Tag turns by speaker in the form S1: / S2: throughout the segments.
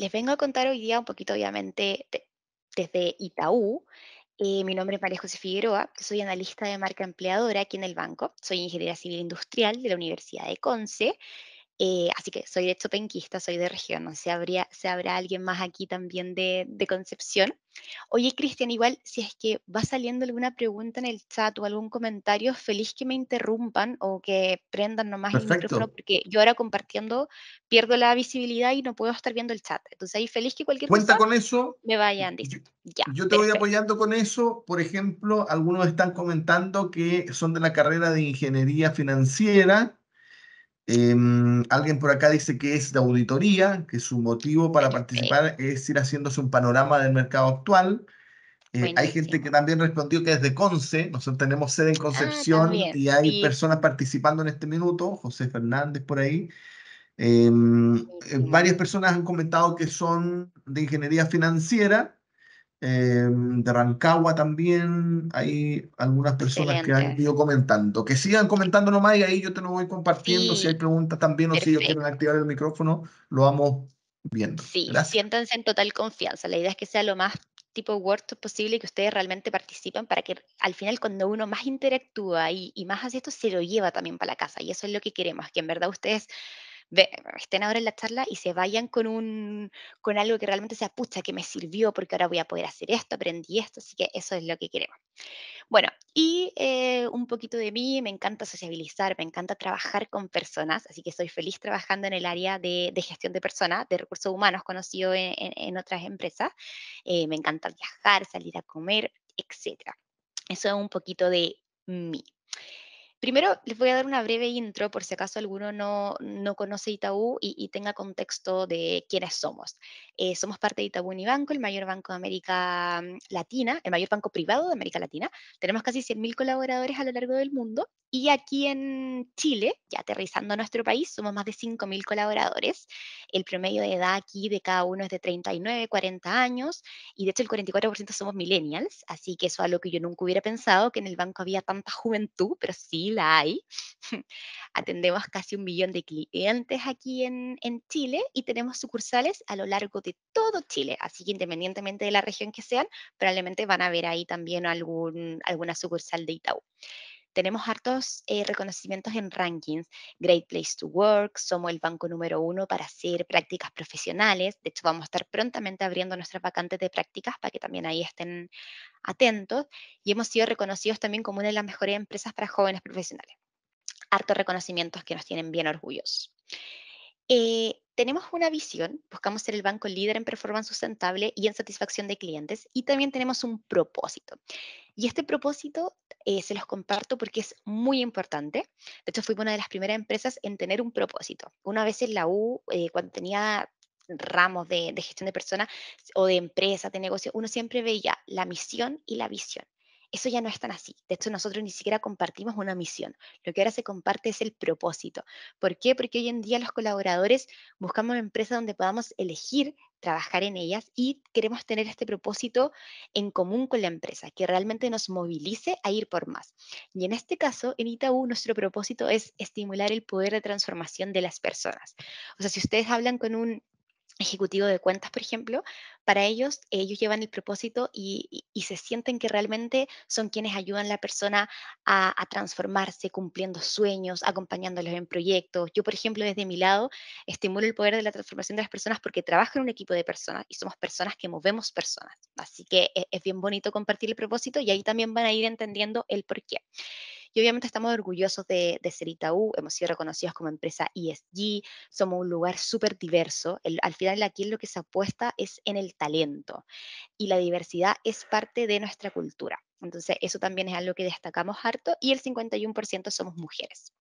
S1: les vengo a contar hoy día un poquito, obviamente, desde Itaú. Eh, mi nombre es María José Figueroa, soy analista de marca empleadora aquí en el banco, soy ingeniera civil industrial de la Universidad de Conce eh, así que soy de penquista, soy de región, no sé, habría, se habrá alguien más aquí también de, Concepción. Oye, Cristian, igual si es que va saliendo alguna pregunta en el chat o algún comentario, feliz que me interrumpan o que prendan nomás el micrófono, porque yo ahora compartiendo pierdo la visibilidad y no puedo estar viendo el chat. Entonces ahí feliz que cualquier Cuenta con eso, me vayan diciendo.
S2: Yo, ya, yo te voy apoyando con eso. Por ejemplo, algunos están comentando que son de la carrera de ingeniería financiera Em, alguien por acá dice que es de auditoría, que su motivo para participar es ir haciéndose un panorama del mercado actual. Eh, hay gente que también respondió que es de Conce, nosotros tenemos sede en ah, Concepción y hay personas participando en este minuto, José Fernández por ahí. Em, eh, varias personas han comentado que son de ingeniería financiera Em, de Rancagua también hay algunas personas que han ido comentando. Que sigan comentando nomás y ahí yo te lo voy compartiendo. Si hay preguntas también o si ellos quieren activar el micrófono, lo vamos viendo.
S1: Sí, siéntanse en total confianza. La idea es que sea lo más tipo wordpress posible que ustedes realmente participen para que al final cuando uno más interactúa y, y más hace esto, se lo lleva también para la casa. Y eso es lo que queremos, que en verdad ustedes estén ahora en la charla y se vayan con, un, con algo que realmente sea, pucha, que me sirvió porque ahora voy a poder hacer esto, aprendí esto, así que eso es lo que queremos. Bueno, y eh, un poquito de mí, me encanta sociabilizar, me encanta trabajar con personas, así que soy feliz trabajando en el área de, gestión de personas, de recursos humanos, conocido en, otras empresas. Eh, me encanta viajar, salir a comer, etc. Eso es un poquito de mí. Primero les voy a dar una breve intro por si acaso alguno no, no conoce Itaú y, tenga contexto de quiénes somos. Eh, somos parte de Itaú Unibanco, el mayor banco de América mm, Latina, el mayor banco privado de América Latina. Tenemos casi 100.000 colaboradores a lo largo del mundo y aquí en Chile, ya aterrizando nuestro país, somos más de 5.000 colaboradores. El promedio de edad aquí de cada uno es de 39, 40 años y de hecho el 44% somos millennials, así que eso es algo que yo nunca hubiera pensado, que en el banco había tanta juventud, pero sí la hay. Atendemos casi un millón de clientes aquí en, Chile y tenemos sucursales a lo largo de todo Chile, así que independientemente de la región que sean, probablemente van a ver ahí también algún, alguna sucursal de Itaú tenemos hartos eh, reconocimientos en rankings. Great Place to Work, somos el banco número uno para hacer prácticas profesionales. De hecho, vamos a estar prontamente abriendo nuestras vacantes de prácticas para que también ahí estén atentos y hemos sido reconocidos también como una de las mejores empresas para jóvenes profesionales. Hartos reconocimientos que nos tienen bien orgullosos. Eh, tenemos una visión, buscamos ser el banco líder en performance sustentable y en satisfacción de clientes y también tenemos un propósito. Y este propósito eh, se los comparto porque es muy importante. De hecho, fuimos una de las primeras empresas en tener un propósito. Una vez en la U, eh, cuando tenía ramos de, gestión de personas o de empresas, de negocios, uno siempre veía la misión y la visión. Eso ya no es tan así. De hecho, nosotros ni siquiera compartimos una misión. Lo que ahora se comparte es el propósito. ¿Por qué? Porque hoy en día los colaboradores buscamos empresas donde podamos elegir trabajar en ellas y queremos tener este propósito en común con la empresa, que realmente nos movilice a ir por más. Y en este caso, en Itaú, nuestro propósito es estimular el poder de transformación de las personas. O sea, si ustedes hablan con un ejecutivo de cuentas, por ejemplo, para ellos, ellos llevan el propósito y, se sienten que realmente son quienes ayudan a la persona a, transformarse, cumpliendo sueños, acompañándolos en proyectos. Yo, por ejemplo, desde mi lado, estimulo el poder de la transformación de las personas porque trabajo en un equipo de personas y somos personas que movemos personas. Así que es, es bien bonito compartir el propósito y ahí también van a ir entendiendo el por qué. Y obviamente estamos orgullosos de, de ser hemos sido reconocidos como empresa ESG, somos un lugar súper diverso. al final aquí lo que se apuesta es en el talento y la diversidad es parte de nuestra cultura. Entonces, eso también es algo que destacamos harto y el 51% somos mujeres.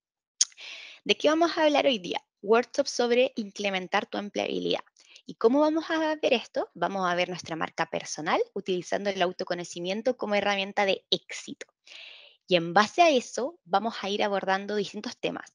S1: ¿De qué vamos a hablar hoy día? Workshop sobre incrementar tu empleabilidad. ¿Y cómo vamos a ver esto? Vamos a ver nuestra marca personal utilizando el autoconocimiento como herramienta de éxito. Y en base a eso vamos a ir abordando distintos temas.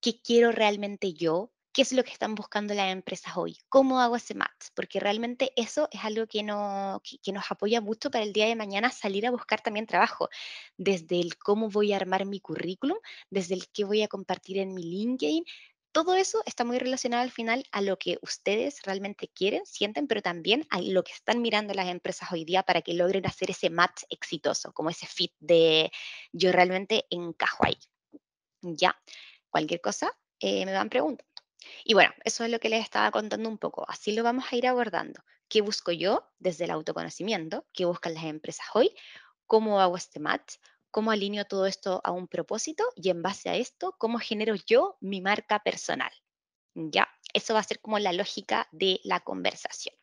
S1: ¿Qué quiero realmente yo? ¿Qué es lo que están buscando las empresas hoy? ¿Cómo hago ese match? Porque realmente eso es algo que, no, nos apoya mucho para el día de mañana salir a buscar también trabajo, desde el cómo voy a armar mi currículum, desde el qué voy a compartir en mi LinkedIn, todo eso está muy relacionado al final a lo que ustedes realmente quieren, sienten, pero también a lo que están mirando las empresas hoy día para que logren hacer ese match exitoso, como ese fit de yo realmente encajo ahí. Ya, cualquier cosa eh, me van preguntando. Y bueno, eso es lo que les estaba contando un poco. Así lo vamos a ir abordando. ¿Qué busco yo desde el autoconocimiento? ¿Qué buscan las empresas hoy? ¿Cómo hago este match? cómo alineo todo esto a un propósito y en base a esto, cómo genero yo mi marca personal. ¿Ya? Eso va a ser como la lógica de la conversación.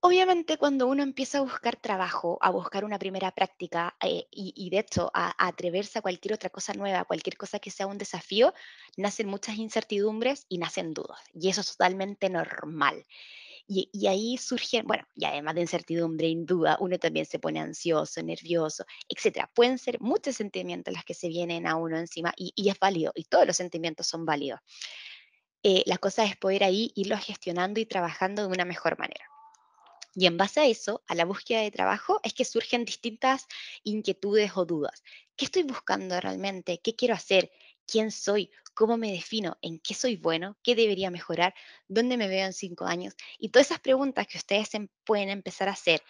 S1: Obviamente cuando uno empieza a buscar trabajo, a buscar una primera práctica eh, y, de hecho a, a, atreverse a cualquier otra cosa nueva, cualquier cosa que sea un desafío, nacen muchas incertidumbres y nacen dudas. Y eso es totalmente normal. Y, ahí surgen, bueno, y además de incertidumbre, y duda, uno también se pone ansioso, nervioso, etc. Pueden ser muchos sentimientos las que se vienen a uno encima y, es válido, y todos los sentimientos son válidos. Eh, la cosa es poder ahí irlos gestionando y trabajando de una mejor manera. Y en base a eso, a la búsqueda de trabajo, es que surgen distintas inquietudes o dudas. ¿Qué estoy buscando realmente? ¿Qué quiero hacer? quién soy, cómo me defino, en qué soy bueno, qué debería mejorar, dónde me veo en cinco años. Y todas esas preguntas que ustedes em, pueden empezar a hacer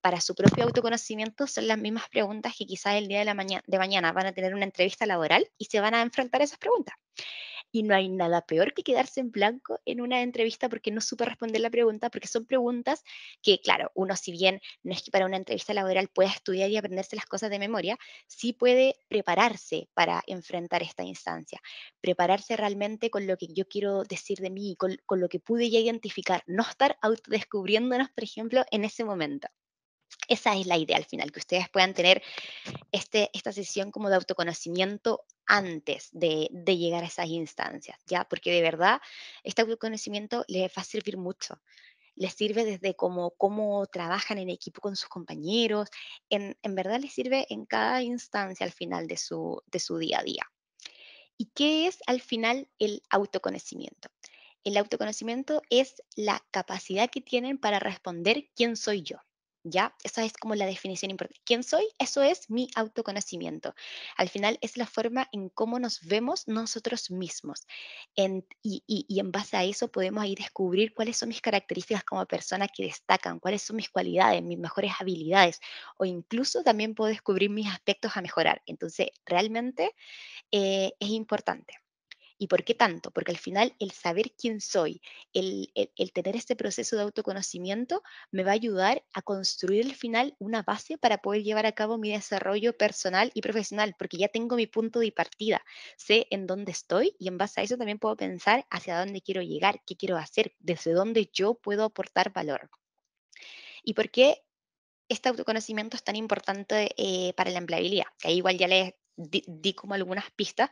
S1: para su propio autoconocimiento son las mismas preguntas que quizás el día de, la de mañana van a tener una entrevista laboral y se van a enfrentar a esas preguntas. Y no hay nada peor que quedarse en blanco en una entrevista porque no supe responder la pregunta, porque son preguntas que, claro, uno si bien no es que para una entrevista laboral pueda estudiar y aprenderse las cosas de memoria, sí puede prepararse para enfrentar esta instancia, prepararse realmente con lo que yo quiero decir de mí, con, con lo que pude ya identificar, no estar autodescubriéndonos, por ejemplo, en ese momento esa es la idea al final, que ustedes puedan tener este, esta sesión como de autoconocimiento antes de, llegar a esas instancias, ¿ya? Porque de verdad, este autoconocimiento les va a servir mucho. Les sirve desde cómo, cómo trabajan en equipo con sus compañeros, en, en, verdad les sirve en cada instancia al final de su, de su día a día. ¿Y qué es al final el autoconocimiento? El autoconocimiento es la capacidad que tienen para responder quién soy yo ¿Ya? Esa es como la definición importante. ¿Quién soy? Eso es mi autoconocimiento. Al final es la forma en cómo nos vemos nosotros mismos. y, en base a eso podemos ahí descubrir cuáles son mis características como persona que destacan, cuáles son mis cualidades, mis mejores habilidades o incluso también puedo descubrir mis aspectos a mejorar. Entonces, realmente eh, es importante. ¿Y por qué tanto? Porque al final el saber quién soy, el, el, tener este proceso de autoconocimiento, me va a ayudar a construir al final una base para poder llevar a cabo mi desarrollo personal y profesional, porque ya tengo mi punto de partida, sé en dónde estoy y en base a eso también puedo pensar hacia dónde quiero llegar, qué quiero hacer, desde dónde yo puedo aportar valor. ¿Y por qué este autoconocimiento es tan importante eh, para la empleabilidad? Que ahí igual ya les di como algunas pistas,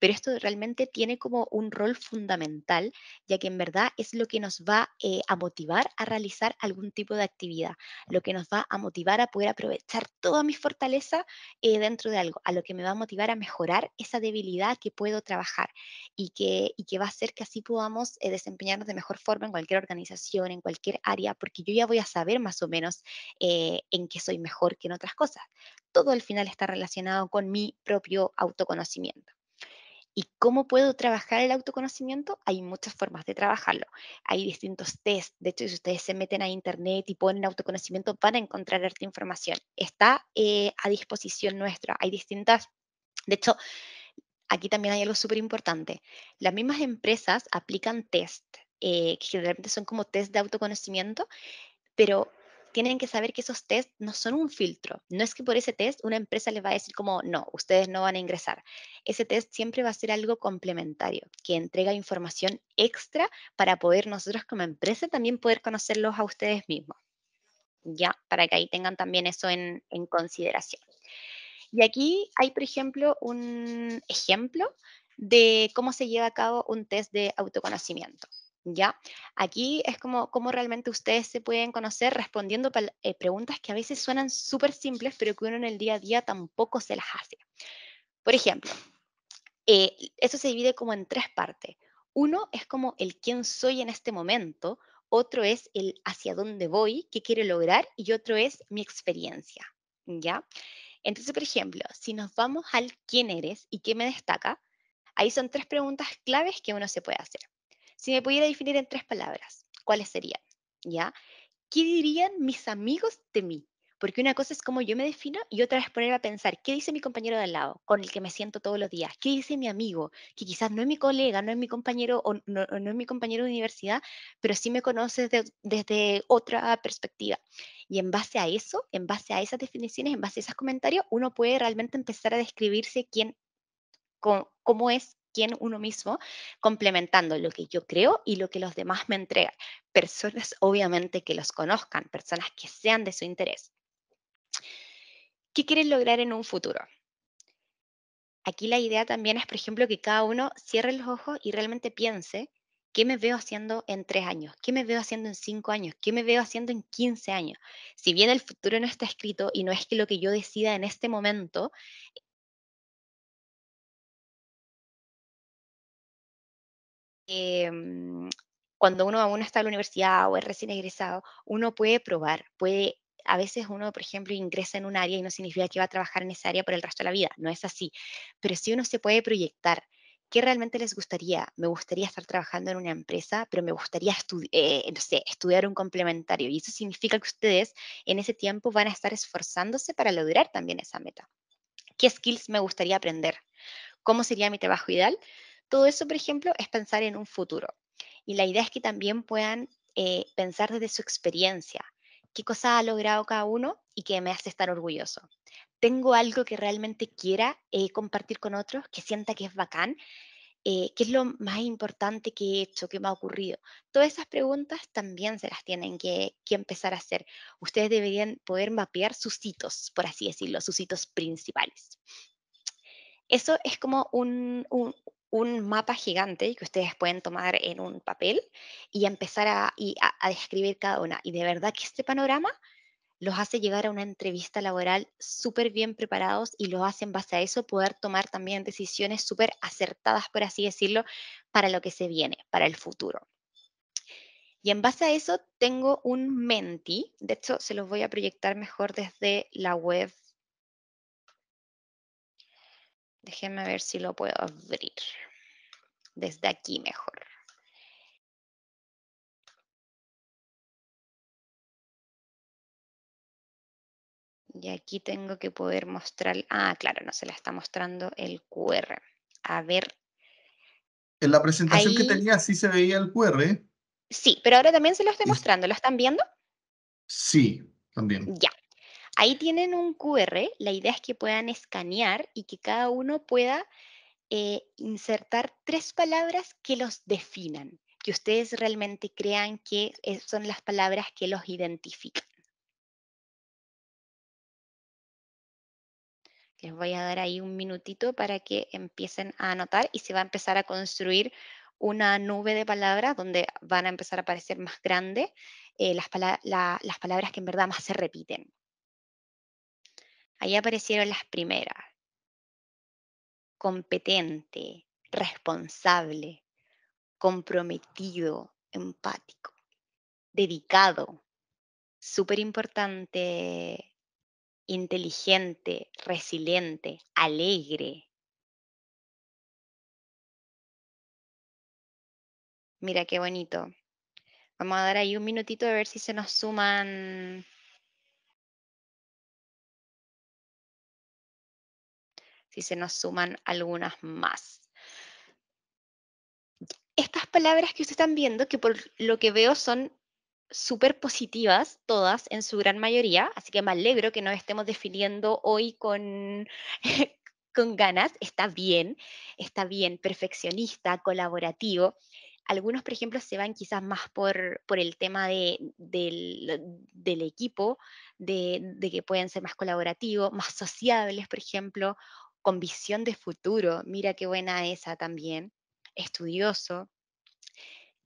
S1: pero esto realmente tiene como un rol fundamental, ya que en verdad es lo que nos va eh, a motivar a realizar algún tipo de actividad, lo que nos va a motivar a poder aprovechar toda mi fortaleza eh, dentro de algo, a lo que me va a motivar a mejorar esa debilidad que puedo trabajar y que, y que va a hacer que así podamos eh, desempeñarnos de mejor forma en cualquier organización, en cualquier área, porque yo ya voy a saber más o menos en qué soy mejor que en otras cosas. Todo al final está relacionado con mi propio autoconocimiento. ¿Y cómo puedo trabajar el autoconocimiento? Hay muchas formas de trabajarlo. Hay distintos test. De hecho, si ustedes se meten a internet y ponen autoconocimiento, van a encontrar esta información. Está eh, a disposición nuestra. Hay distintas. De hecho, aquí también hay algo súper importante. Las mismas empresas aplican test, eh, que generalmente son como test de autoconocimiento, pero tienen que saber que esos test no son un filtro. No es que por ese test una empresa les va a decir como, no, ustedes no van a ingresar. Ese test siempre va a ser algo complementario, que entrega información extra para poder nosotros como empresa también poder conocerlos a ustedes mismos. Ya, para que ahí tengan también eso en, en consideración. Y aquí hay, por ejemplo, un ejemplo de cómo se lleva a cabo un test de autoconocimiento. ¿ya? Aquí es como, como realmente ustedes se pueden conocer respondiendo eh, preguntas que a veces suenan súper simples, pero que uno en el día a día tampoco se las hace. Por ejemplo, eh, eso se divide como en tres partes. Uno es como el quién soy en este momento, otro es el hacia dónde voy, qué quiero lograr, y otro es mi experiencia, ¿ya? Entonces, por ejemplo, si nos vamos al quién eres y qué me destaca, ahí son tres preguntas claves que uno se puede hacer. Si me pudiera definir en tres palabras, ¿cuáles serían? ¿Ya? ¿Qué dirían mis amigos de mí? Porque una cosa es cómo yo me defino y otra es poner a pensar, ¿qué dice mi compañero de al lado, con el que me siento todos los días? ¿Qué dice mi amigo, que quizás no es mi colega, no es mi compañero o no, es mi compañero de universidad, pero sí me conoce desde otra perspectiva? Y en base a eso, en base a esas definiciones, en base a esos comentarios, uno puede realmente empezar a describirse quién, con, cómo es uno mismo, complementando lo que yo creo y lo que los demás me entregan. Personas obviamente que los conozcan, personas que sean de su interés. ¿Qué quieres lograr en un futuro? Aquí la idea también es, por ejemplo, que cada uno cierre los ojos y realmente piense ¿Qué me veo haciendo en tres años? ¿Qué me veo haciendo en cinco años? ¿Qué me veo haciendo en quince años? Si bien el futuro no está escrito y no es que lo que yo decida en este momento
S2: Em,
S1: cuando uno aún está en la universidad o es recién egresado, uno puede probar, puede a veces uno, por ejemplo, ingresa en un área y no significa que va a trabajar en esa área por el resto de la vida, no es así, pero si uno se puede proyectar. ¿Qué realmente les gustaría? Me gustaría estar trabajando en una empresa, pero me gustaría eh, estudiar un complementario. Y eso significa que ustedes en ese tiempo van a estar esforzándose para lograr también esa meta. ¿Qué skills me gustaría aprender? ¿Cómo sería mi trabajo ideal? Todo eso, por ejemplo, es pensar en un futuro. Y la idea es que también puedan eh, pensar desde su experiencia, qué cosa ha logrado cada uno y qué me hace estar orgulloso. Tengo algo que realmente quiera eh, compartir con otros, que sienta que es bacán, eh, qué es lo más importante que he hecho, qué me ha ocurrido. Todas esas preguntas también se las tienen que, empezar a hacer. Ustedes deberían poder mapear sus hitos, por así decirlo, sus hitos principales. Eso es como un, un mapa gigante que ustedes pueden tomar en un papel y empezar a, describir cada una. Y de verdad que este panorama los hace llegar a una entrevista laboral súper bien preparados y los hace en base a eso poder tomar también decisiones súper acertadas, por así decirlo, para lo que se viene, para el futuro. Y en base a eso tengo un Menti, de hecho se los voy a proyectar mejor desde la web Déjenme ver si lo puedo abrir. Desde aquí mejor. Y aquí tengo que poder mostrar... Ah, claro, no se la está mostrando el QR. A ver.
S2: En la presentación que tenía sí se veía el QR.
S1: Sí, pero ahora también se lo estoy mostrando. ¿Lo están viendo?
S2: Sí, también.
S1: Ya. Ahí tienen un QR, la idea es que puedan escanear y que cada uno pueda eh, insertar tres palabras que los definan, que ustedes realmente crean que son las palabras que los identifican. Les voy a dar ahí un minutito para que empiecen a anotar y se va a empezar a construir una nube de palabras donde van a empezar a aparecer más grande eh, las palabras que en verdad más se repiten. Ahí aparecieron las primeras. Competente, responsable, comprometido, empático, dedicado, súper importante, inteligente, resiliente, alegre. Mira qué bonito. Vamos a dar ahí un minutito a ver si se nos suman si se nos suman algunas más. Estas palabras que ustedes están viendo, que por lo que veo son súper positivas, todas en su gran mayoría, así que me alegro que nos estemos definiendo hoy con, con ganas, está bien, está bien, perfeccionista, colaborativo. Algunos, por ejemplo, se van quizás más por, el tema del, equipo, de, de, que pueden ser más colaborativos, más sociables, por ejemplo, con visión de futuro, mira qué buena esa también, estudioso.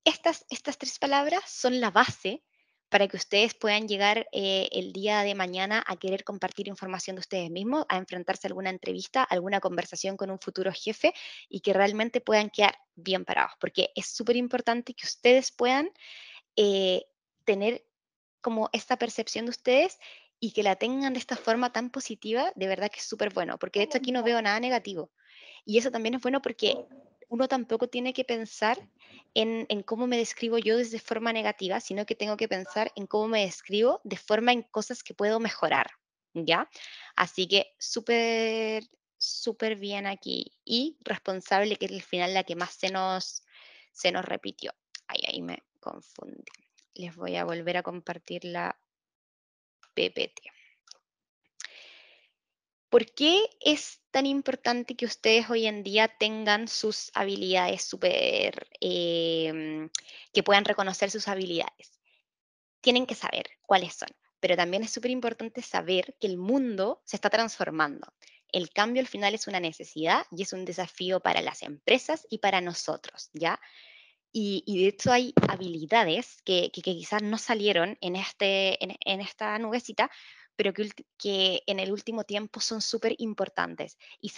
S1: Estas, estas tres palabras son la base para que ustedes puedan llegar eh, el día de mañana a querer compartir información de ustedes mismos, a enfrentarse a alguna entrevista, alguna conversación con un futuro jefe y que realmente puedan quedar bien parados, porque es súper importante que ustedes puedan eh, tener como esta percepción de ustedes y que la tengan de esta forma tan positiva, de verdad que es súper bueno, porque de hecho aquí no veo nada negativo. Y eso también es bueno porque uno tampoco tiene que pensar en, cómo me describo yo desde forma negativa, sino que tengo que pensar en cómo me describo de forma en cosas que puedo mejorar, ¿ya? Así que súper, súper bien aquí y responsable, que es al final la que más se nos, se nos repitió. Ahí, ahí me confundí. Les voy a volver a compartir la PPT. ¿Por qué es tan importante que ustedes hoy en día tengan sus habilidades súper, em, que puedan reconocer sus habilidades? Tienen que saber cuáles son, pero también es súper importante saber que el mundo se está transformando. El cambio al final es una necesidad y es un desafío para las empresas y para nosotros, ¿ya? Y, de hecho hay habilidades que, quizás no salieron en, este, en, esta nubecita, pero que, en el último tiempo son súper importantes y,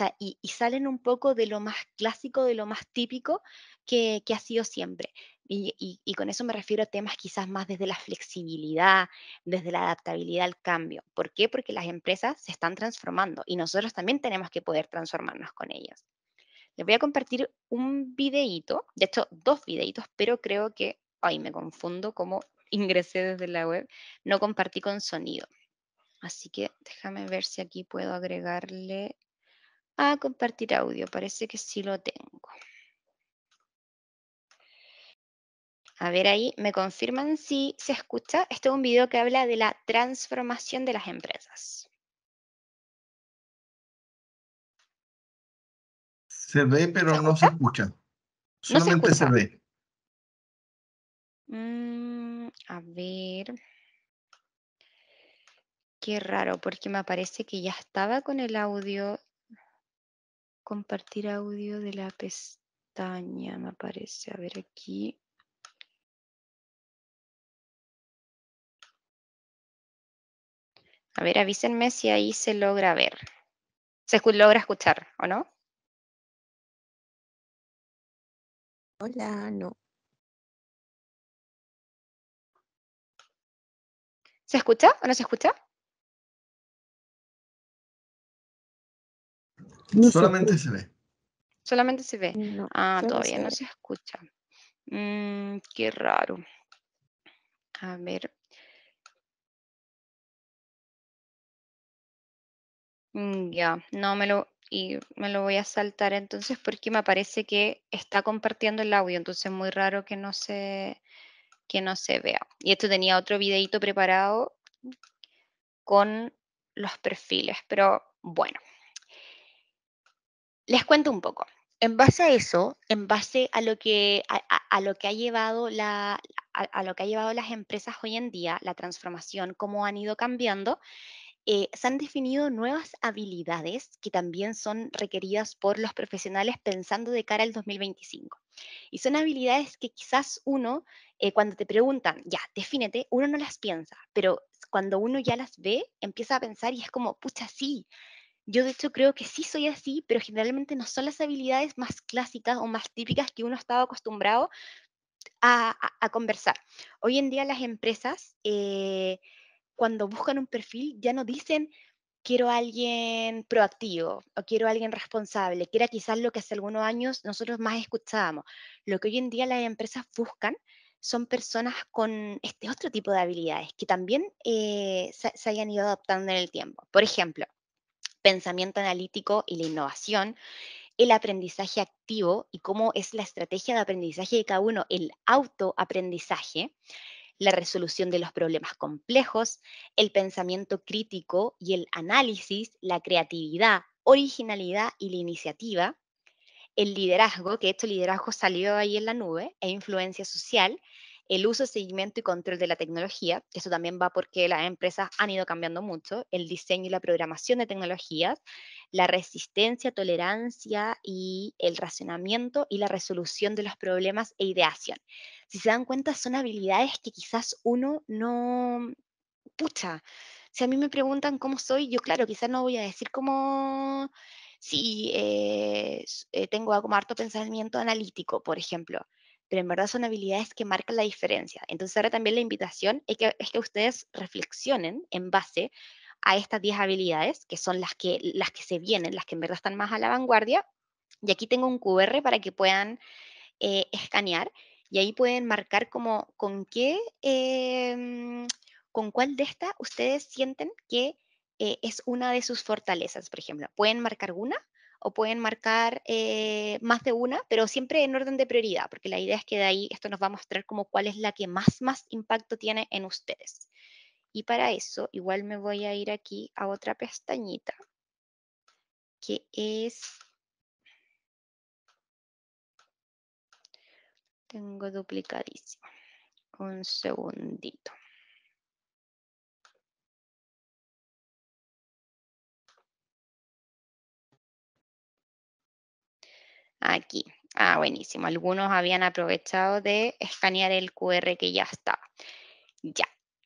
S1: salen un poco de lo más clásico, de lo más típico que, ha sido siempre. Y, y, con eso me refiero a temas quizás más desde la flexibilidad, desde la adaptabilidad al cambio. ¿Por qué? Porque las empresas se están transformando y nosotros también tenemos que poder transformarnos con ellas. Les voy a compartir un videíto, de hecho dos videitos, pero creo que, ay, me confundo como ingresé desde la web, no compartí con sonido. Así que déjame ver si aquí puedo agregarle a compartir audio. Parece que sí lo tengo. A ver ahí, me confirman si se escucha. Este es un video que habla de la transformación de las empresas.
S2: Se ve, pero no se escucha. Solamente se, ve.
S1: Mm, a ver. Qué raro, porque me parece que ya estaba con el audio. Compartir audio de la pestaña, me parece. A ver aquí.
S2: A ver, avísenme si ahí se logra ver. Se logra escuchar, ¿o no? Hola, no. ¿Se escucha o no se escucha? Solamente se, ve.
S1: Solamente se ve. ah, todavía no se
S2: escucha. Mm, qué raro. A ver.
S1: Mm, ya, no me lo y me lo voy a saltar entonces porque me parece que está compartiendo el audio, entonces es muy raro que no se, que no se vea. Y esto tenía otro videito preparado con los perfiles, pero bueno. Les cuento un poco. En base a eso, en base a lo que, a, lo que ha llevado la, a lo que ha llevado las empresas hoy en día, la transformación, cómo han ido cambiando, eh, se han definido nuevas habilidades que también son requeridas por los profesionales pensando de cara al 2025. Y son habilidades que quizás uno, eh, cuando te preguntan, ya, defínete, uno no las piensa, pero cuando uno ya las ve, empieza a pensar y es como, pucha, sí, yo de hecho creo que sí soy así, pero generalmente no son las habilidades más clásicas o más típicas que uno estaba acostumbrado a, conversar. Hoy en día las empresas eh, cuando buscan un perfil ya no dicen quiero a alguien proactivo o quiero a alguien responsable, que era quizás lo que hace algunos años nosotros más escuchábamos. Lo que hoy en día las empresas buscan son personas con este otro tipo de habilidades que también eh, se, se, hayan ido adaptando en el tiempo. Por ejemplo, pensamiento analítico y la innovación, el aprendizaje activo y cómo es la estrategia de aprendizaje de cada uno, el autoaprendizaje, la resolución de los problemas complejos, el pensamiento crítico y el análisis, la creatividad, originalidad y la iniciativa, el liderazgo, que esto liderazgo salió ahí en la nube, e influencia social, el uso, seguimiento y control de la tecnología, eso también va porque las empresas han ido cambiando mucho, el diseño y la programación de tecnologías, la resistencia, tolerancia y el racionamiento y la resolución de los problemas e ideación. Si se dan cuenta, son habilidades que quizás uno no... Pucha, si a mí me preguntan cómo soy, yo claro, quizás no voy a decir cómo si eh, eh, tengo como harto pensamiento analítico, por ejemplo, pero en verdad son habilidades que marcan la diferencia. Entonces ahora también la invitación es que, es que ustedes reflexionen en base a estas 10 habilidades, que son las que, las que se vienen, las que en verdad están más a la vanguardia. Y aquí tengo un QR para que puedan eh, escanear y ahí pueden marcar como con qué, em, con cuál de estas ustedes sienten que eh, es una de sus fortalezas, por ejemplo. Pueden marcar una o pueden marcar eh, más de una, pero siempre en orden de prioridad, porque la idea es que de ahí esto nos va a mostrar como cuál es la que más, más impacto tiene en ustedes. Y para eso, igual me voy a ir aquí a otra pestañita, que es... Tengo duplicadísimo.
S2: Un segundito.
S1: Aquí. Ah, buenísimo. Algunos habían aprovechado de escanear el QR que ya estaba. Ya.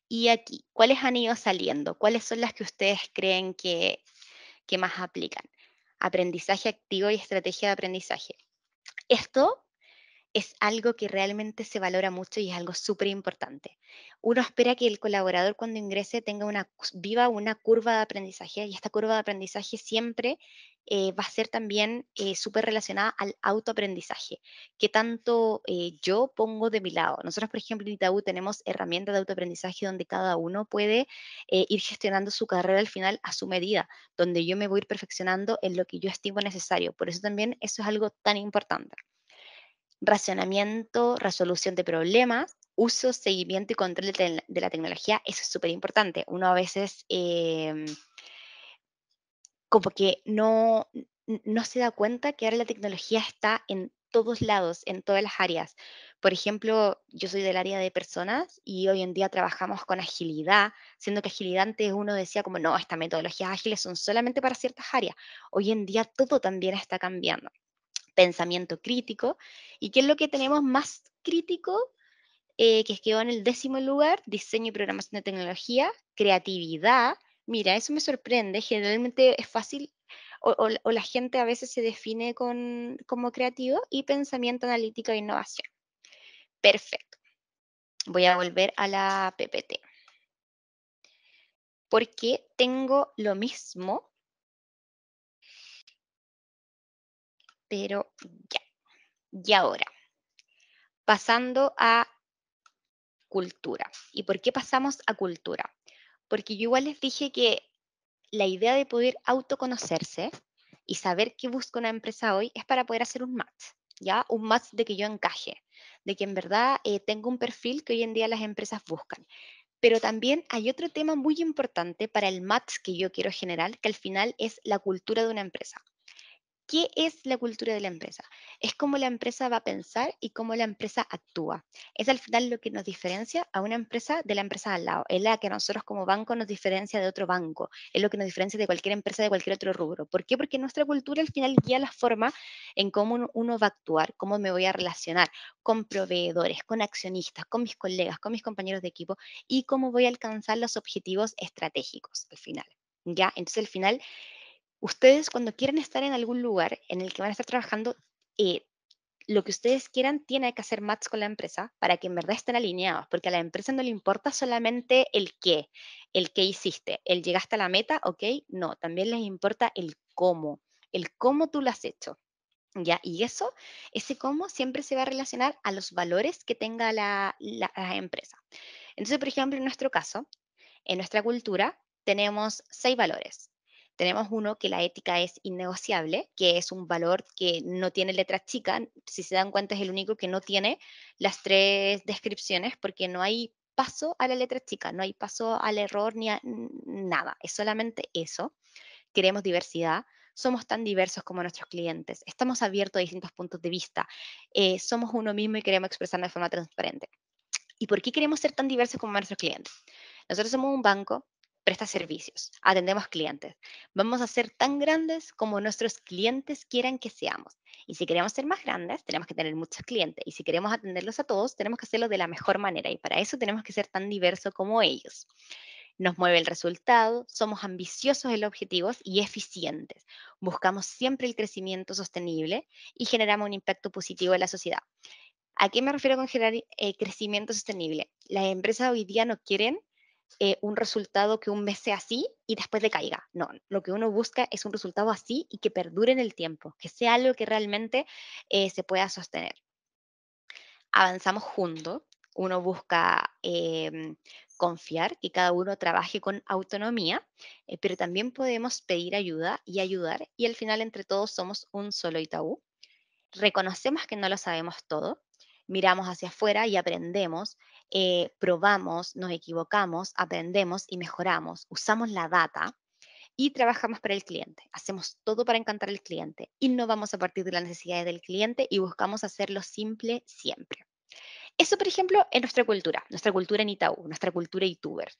S1: Y aquí, ¿cuáles han ido saliendo? ¿Cuáles son las que ustedes creen que, que más aplican? Aprendizaje activo y estrategia de aprendizaje. Esto es algo que realmente se valora mucho y es algo súper importante. Uno espera que el colaborador cuando ingrese tenga una, viva una curva de aprendizaje y esta curva de aprendizaje siempre eh, va a ser también eh, súper relacionada al autoaprendizaje, que tanto eh, yo pongo de mi lado. Nosotros, por ejemplo, en Itaú tenemos herramientas de autoaprendizaje donde cada uno puede ir gestionando su carrera al final a su medida, donde yo me voy a ir perfeccionando en lo que yo estimo necesario. Por eso también eso es algo tan importante racionamiento, resolución de problemas, uso, seguimiento y control de, la tecnología, eso es súper importante. Uno a veces em, como que no, no se da cuenta que ahora la tecnología está en todos lados, en todas las áreas. Por ejemplo, yo soy del área de personas y hoy en día trabajamos con agilidad, siendo que agilidad antes uno decía como, no, estas metodologías ágiles son solamente para ciertas áreas. Hoy en día todo también está cambiando pensamiento crítico. ¿Y qué es lo que tenemos más crítico? Eh, es que va en el décimo lugar, diseño y programación de tecnología, creatividad. Mira, eso me sorprende. Generalmente es fácil o, la gente a veces se define como creativo y pensamiento analítico e innovación. Perfecto. Voy a volver a la PPT. Porque tengo lo mismo pero ya. Y ahora, pasando a cultura. ¿Y por qué pasamos a cultura? Porque yo igual les dije que la idea de poder autoconocerse y saber qué busca una empresa hoy es para poder hacer un match, ¿ya? Un match de que yo encaje, de que en verdad eh, tengo un perfil que hoy en día las empresas buscan. Pero también hay otro tema muy importante para el match que yo quiero generar, que al final es la cultura de una empresa. ¿Qué es la cultura de la empresa? Es cómo la empresa va a pensar y cómo la empresa actúa. Es al final lo que nos diferencia a una empresa de la empresa al lado. Es la que a nosotros como banco nos diferencia de otro banco. Es lo que nos diferencia de cualquier empresa, de cualquier otro rubro. ¿Por qué? Porque nuestra cultura al final guía la forma en cómo uno va a actuar, cómo me voy a relacionar con proveedores, con accionistas, con mis colegas, con mis compañeros de equipo y cómo voy a alcanzar los objetivos estratégicos al final. ¿Ya? Entonces al final ustedes cuando quieren estar en algún lugar en el que van a estar trabajando, eh, lo que ustedes quieran tiene que hacer match con la empresa para que en verdad estén alineados, porque a la empresa no le importa solamente el qué, el qué hiciste, el llegaste a la meta, ok, no, también les importa el cómo, el cómo tú lo has hecho. ¿Ya? Y eso, ese cómo siempre se va a relacionar a los valores que tenga la, la empresa. Entonces, por ejemplo, en nuestro caso, en nuestra cultura tenemos seis valores. Tenemos uno que la ética es innegociable, que es un valor que no tiene letras chicas. Si se dan cuenta, es el único que no tiene las tres descripciones porque no hay paso a la letra chica, no hay paso al error ni a nada. Es solamente eso. Queremos diversidad. Somos tan diversos como nuestros clientes. Estamos abiertos a distintos puntos de vista. Eh, somos uno mismo y queremos expresarnos de forma transparente. ¿Y por qué queremos ser tan diversos como nuestros clientes? Nosotros somos un banco presta servicios, atendemos clientes. Vamos a ser tan grandes como nuestros clientes quieran que seamos. Y si queremos ser más grandes, tenemos que tener muchos clientes. Y si queremos atenderlos a todos, tenemos que hacerlo de la mejor manera. Y para eso tenemos que ser tan diversos como ellos. Nos mueve el resultado, somos ambiciosos en los objetivos y eficientes. Buscamos siempre el crecimiento sostenible y generamos un impacto positivo en la sociedad. ¿A qué me refiero con generar eh, crecimiento sostenible? Las empresas hoy día no quieren eh, un resultado que un mes sea así y después caiga No, lo que uno busca es un resultado así y que perdure en el tiempo, que sea algo que realmente eh, se pueda sostener. Avanzamos juntos, uno busca em, confiar, que cada uno trabaje con autonomía, eh, pero también podemos pedir ayuda y ayudar, y al final entre todos somos un solo Itaú. Reconocemos que no lo sabemos todo, miramos hacia afuera y aprendemos, eh, probamos, nos equivocamos, aprendemos y mejoramos, usamos la data y trabajamos para el cliente. Hacemos todo para encantar al cliente, y vamos a partir de las necesidades del cliente y buscamos hacerlo simple siempre. Eso, por ejemplo, es nuestra cultura, nuestra cultura en Itaú, nuestra cultura youtuber.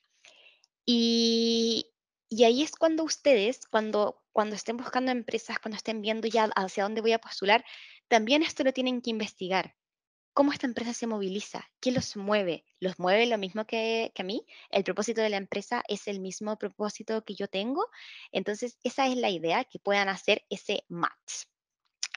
S1: Y, y ahí es cuando ustedes, cuando, cuando estén buscando empresas, cuando estén viendo ya hacia dónde voy a postular, también esto lo tienen que investigar cómo esta empresa se moviliza, qué los mueve. Los mueve lo mismo que, a mí, el propósito de la empresa es el mismo propósito que yo tengo. Entonces, esa es la idea, que puedan hacer ese match,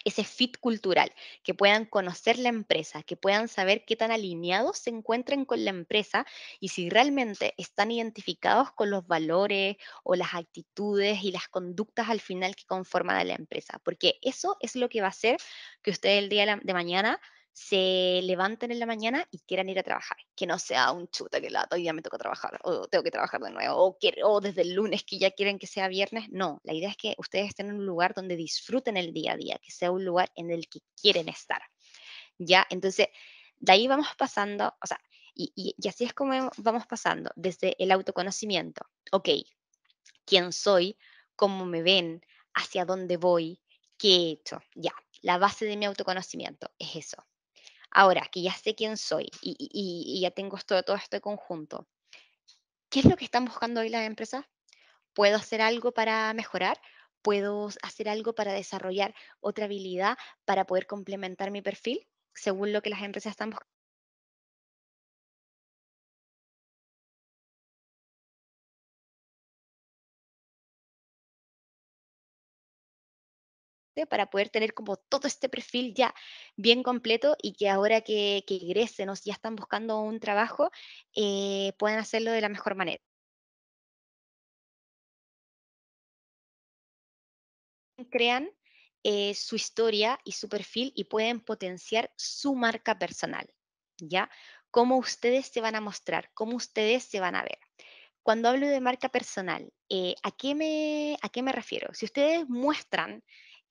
S1: ese fit cultural, que puedan conocer la empresa, que puedan saber qué tan alineados se encuentran con la empresa y si realmente están identificados con los valores o las actitudes y las conductas al final que conforman a la empresa, porque eso es lo que va a hacer que usted el día de mañana se levanten en la mañana y quieran ir a trabajar, que no sea un chuta que la hoy me toca trabajar o tengo que trabajar de nuevo o, desde el lunes que ya quieren que sea viernes, no, la idea es que ustedes estén en un lugar donde disfruten el día a día, que sea un lugar en el que quieren estar. Ya, entonces, de ahí vamos pasando, o sea, y, y así es como vamos pasando, desde el autoconocimiento, ok, quién soy, cómo me ven, hacia dónde voy, qué he hecho, ya. La base de mi autoconocimiento es eso, Ahora, que ya sé quién soy y, ya tengo esto, todo este conjunto, ¿qué es lo que están buscando hoy las empresas? ¿Puedo hacer algo para mejorar? ¿Puedo hacer algo para desarrollar otra habilidad para poder complementar mi perfil según lo que las empresas están buscando?
S2: para poder tener
S1: como todo este perfil ya bien completo y que ahora que, ingresen o si ya están buscando un trabajo, eh, puedan hacerlo de la mejor manera. Crean eh, su historia y su perfil y pueden potenciar su marca personal, ¿ya? Cómo ustedes se van a mostrar, cómo ustedes se van a ver cuando hablo de marca personal, eh, ¿a, qué me, ¿a qué me refiero? Si ustedes muestran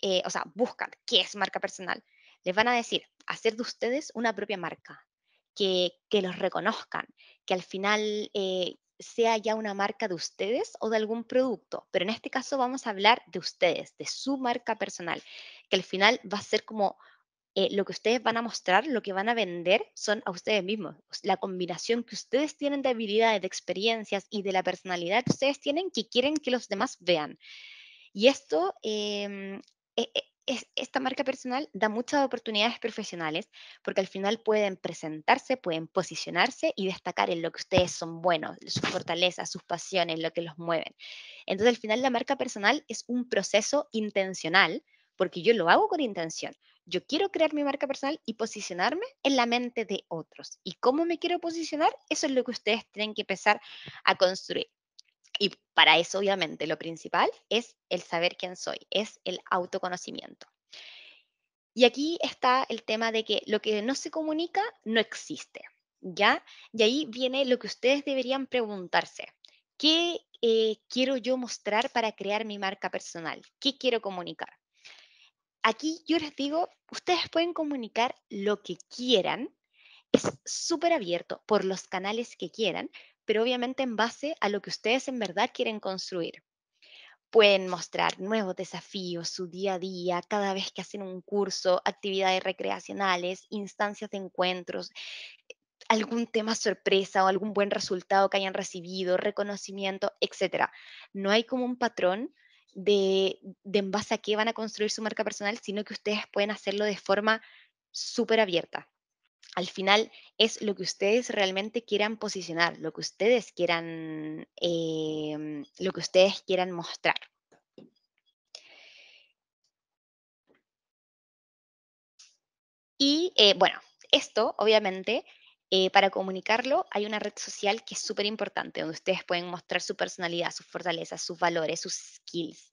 S1: eh, o sea, buscan qué es marca personal, les van a decir, hacer de ustedes una propia marca, que, los reconozcan, que al final eh, sea ya una marca de ustedes o de algún producto, pero en este caso vamos a hablar de ustedes, de su marca personal, que al final va a ser como eh, lo que ustedes van a mostrar, lo que van a vender, son a ustedes mismos. La combinación que ustedes tienen de habilidades, de experiencias y de la personalidad que ustedes tienen que quieren que los demás vean. Y esto em, e, e, esta marca personal da muchas oportunidades profesionales porque al final pueden presentarse, pueden posicionarse y destacar en lo que ustedes son buenos, sus fortalezas, sus pasiones, lo que los mueven. Entonces al final la marca personal es un proceso intencional porque yo lo hago con intención. Yo quiero crear mi marca personal y posicionarme en la mente de otros. ¿Y cómo me quiero posicionar? Eso es lo que ustedes tienen que empezar a construir. Y para eso, obviamente, lo principal es el saber quién soy, es el autoconocimiento. Y aquí está el tema de que lo que no se comunica no existe, ¿ya? Y ahí viene lo que ustedes deberían preguntarse. ¿Qué eh, quiero yo mostrar para crear mi marca personal? ¿Qué quiero comunicar? Aquí yo les digo, ustedes pueden comunicar lo que quieran, es súper abierto por los canales que quieran, pero obviamente en base a lo que ustedes en verdad quieren construir. Pueden mostrar nuevos desafíos, su día a día, cada vez que hacen un curso, actividades recreacionales, instancias de encuentros, algún tema sorpresa o algún buen resultado que hayan recibido, reconocimiento, etc. No hay como un patrón de, en base a qué van a construir su marca personal, sino que ustedes pueden hacerlo de forma súper abierta al final es lo que ustedes realmente quieran posicionar, lo que ustedes quieran, em, lo que ustedes quieran mostrar. Y eh, bueno, esto obviamente eh, para comunicarlo hay una red social que es súper importante, donde ustedes pueden mostrar su personalidad, sus fortalezas, sus valores, sus skills.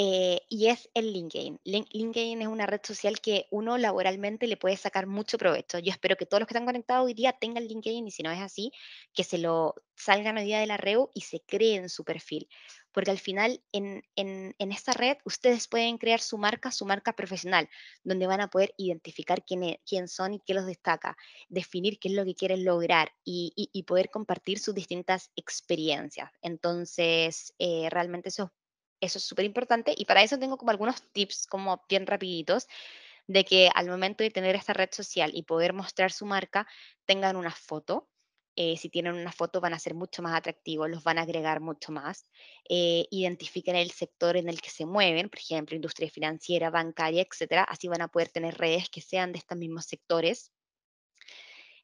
S1: Eh, y es el LinkedIn. LinkedIn es una red social que uno laboralmente le puede sacar mucho provecho. Yo espero que todos los que están conectados hoy día tengan LinkedIn y si no es así, que se lo salgan hoy día de la REU y se creen su perfil. Porque al final en, esta red ustedes pueden crear su marca, su marca profesional, donde van a poder identificar quién, e, quién son y qué los destaca, definir qué es lo que quieren lograr y, poder compartir sus distintas experiencias. Entonces, eh, realmente eso es eso es súper importante y para eso tengo como algunos tips como bien rapiditos de que al momento de tener esta red social y poder mostrar su marca, tengan una foto. Eh, si tienen una foto van a ser mucho más atractivos, los van a agregar mucho más. Eh, identifiquen el sector en el que se mueven, por ejemplo, industria financiera, bancaria, etcétera. Así van a poder tener redes que sean de estos mismos sectores.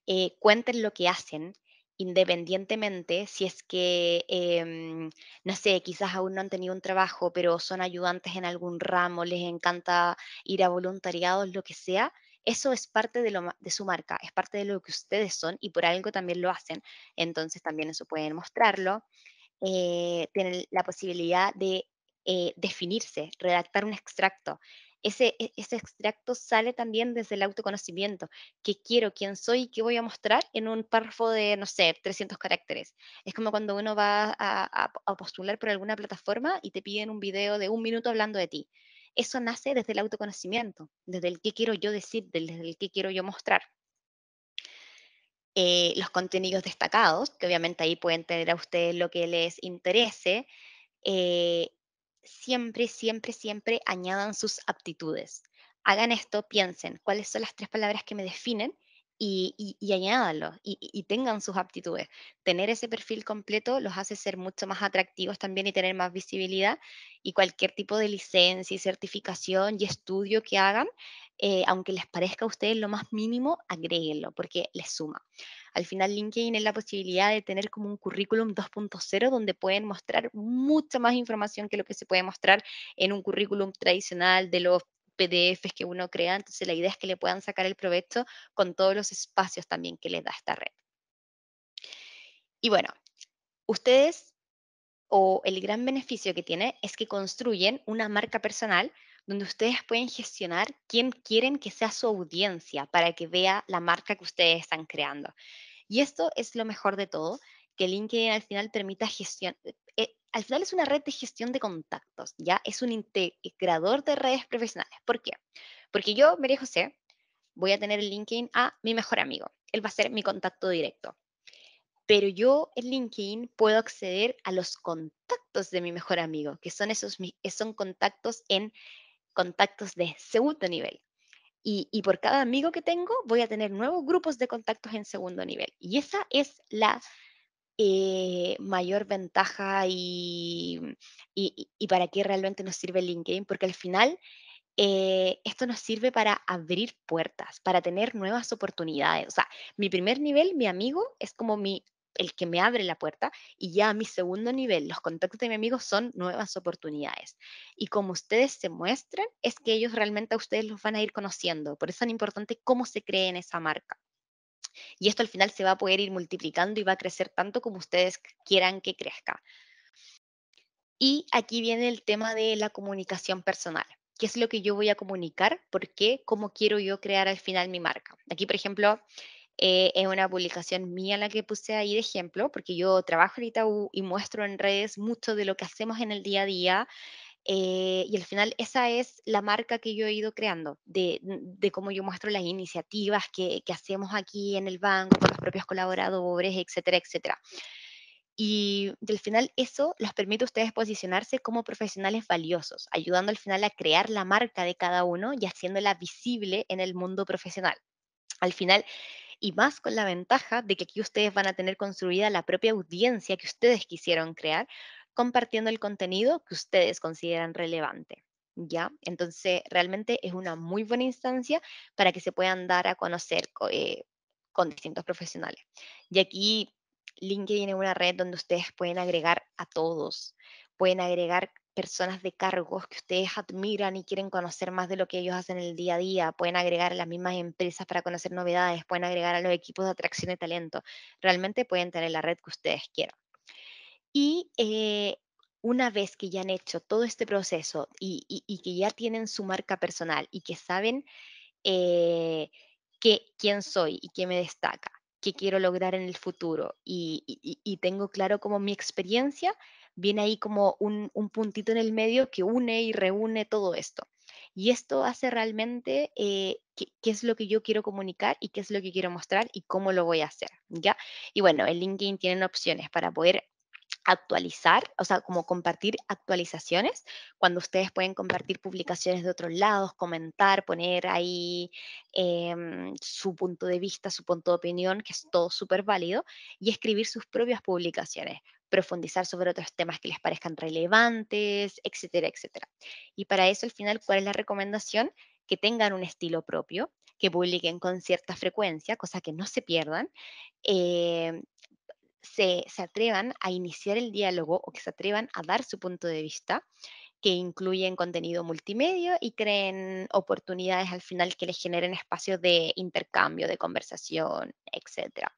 S1: Eh, cuenten lo que hacen, independientemente, si es que, em, no sé, quizás aún no han tenido un trabajo, pero son ayudantes en algún ramo, les encanta ir a voluntariados, lo que sea, eso es parte de, lo, de su marca, es parte de lo que ustedes son y por algo también lo hacen. Entonces también eso pueden mostrarlo. Eh, tienen la posibilidad de eh, definirse, redactar un extracto. E, ese, extracto sale también desde el autoconocimiento, qué quiero, quién soy qué voy a mostrar en un párrafo de, no sé, 300 caracteres. Es como cuando uno va a, postular por alguna plataforma y te piden un video de un minuto hablando de ti. Eso nace desde el autoconocimiento, desde el qué quiero yo decir, desde el qué quiero yo mostrar. Eh, los contenidos destacados, que obviamente ahí pueden tener a ustedes lo que les interese, eh, siempre, siempre, siempre añadan sus aptitudes. Hagan esto, piensen cuáles son las tres palabras que me definen y, y, añádanlo y, y, tengan sus aptitudes. Tener ese perfil completo los hace ser mucho más atractivos también y tener más visibilidad y cualquier tipo de licencia y certificación y estudio que hagan eh, aunque les parezca a ustedes lo más mínimo, agréguenlo porque les suma. Al final LinkedIn es la posibilidad de tener como un currículum 2.0 donde pueden mostrar mucha más información que lo que se puede mostrar en un currículum tradicional de los PDFs que uno crea. Entonces la idea es que le puedan sacar el provecho con todos los espacios también que les da esta red. Y bueno, ustedes o el gran beneficio que tiene es que construyen una marca personal donde ustedes pueden gestionar quién quieren que sea su audiencia para que vea la marca que ustedes están creando. Y esto es lo mejor de todo, que LinkedIn al final permita gestión. Eh, al final es una red de gestión de contactos, ¿ya? Es un integrador de redes profesionales. ¿Por qué? Porque yo, María José, voy a tener el LinkedIn a mi mejor amigo. Él va a ser mi contacto directo. Pero yo en LinkedIn puedo acceder a los contactos de mi mejor amigo, que son esos son contactos en contactos de segundo nivel. Y, por cada amigo que tengo voy a tener nuevos grupos de contactos en segundo nivel. Y esa es la eh, mayor ventaja y, para qué realmente nos sirve LinkedIn, porque al final eh, esto nos sirve para abrir puertas, para tener nuevas oportunidades. O sea, mi primer nivel, mi amigo, es como mi el que me abre la puerta y ya a mi segundo nivel, los contactos de mi amigo son nuevas oportunidades. Y como ustedes se muestran, es que ellos realmente a ustedes los van a ir conociendo. Por eso es tan importante cómo se cree en esa marca. Y esto al final se va a poder ir multiplicando y va a crecer tanto como ustedes quieran que crezca. Y aquí viene el tema de la comunicación personal. ¿Qué es lo que yo voy a comunicar? ¿Por qué? ¿Cómo quiero yo crear al final mi marca? Aquí, por ejemplo, eh, es una publicación mía la que puse ahí de ejemplo, porque yo trabajo en Itaú y muestro en redes mucho de lo que hacemos en el día a día. Eh, y al final esa es la marca que yo he ido creando, de, de cómo yo muestro las iniciativas que, que, hacemos aquí en el banco, con los propios colaboradores, etcétera, etcétera. Y al final eso los permite a ustedes posicionarse como profesionales valiosos, ayudando al final a crear la marca de cada uno y haciéndola visible en el mundo profesional. Al final, y más con la ventaja de que aquí ustedes van a tener construida la propia audiencia que ustedes quisieron crear, compartiendo el contenido que ustedes consideran relevante. ¿Ya? Entonces, realmente es una muy buena instancia para que se puedan dar a conocer eh, con distintos profesionales. Y aquí LinkedIn es una red donde ustedes pueden agregar a todos, pueden agregar personas de cargos que ustedes admiran y quieren conocer más de lo que ellos hacen el día a día, pueden agregar a las mismas empresas para conocer novedades, pueden agregar a los equipos de atracción de talento, realmente pueden tener la red que ustedes quieran. Y eh, una vez que ya han hecho todo este proceso y, que ya tienen su marca personal y que saben eh, quién soy y qué me destaca, que quiero lograr en el futuro y, tengo claro como mi experiencia, viene ahí como un, puntito en el medio que une y reúne todo esto. Y esto hace realmente eh, qué, es lo que yo quiero comunicar y qué es lo que quiero mostrar y cómo lo voy a hacer, ¿ya? Y bueno, el LinkedIn tienen opciones para poder actualizar, o sea, como compartir actualizaciones, cuando ustedes pueden compartir publicaciones de otros lados, comentar, poner ahí em, su punto de vista, su punto de opinión, que es todo súper válido, y escribir sus propias publicaciones, profundizar sobre otros temas que les parezcan relevantes, etcétera, etcétera. Y para eso, al final, ¿cuál es la recomendación? Que tengan un estilo propio, que publiquen con cierta frecuencia, cosa que no se pierdan. Eh, se, atrevan a iniciar el diálogo o que se atrevan a dar su punto de vista que incluyen contenido multimedia y creen oportunidades al final que les generen espacios de intercambio, de conversación, etc.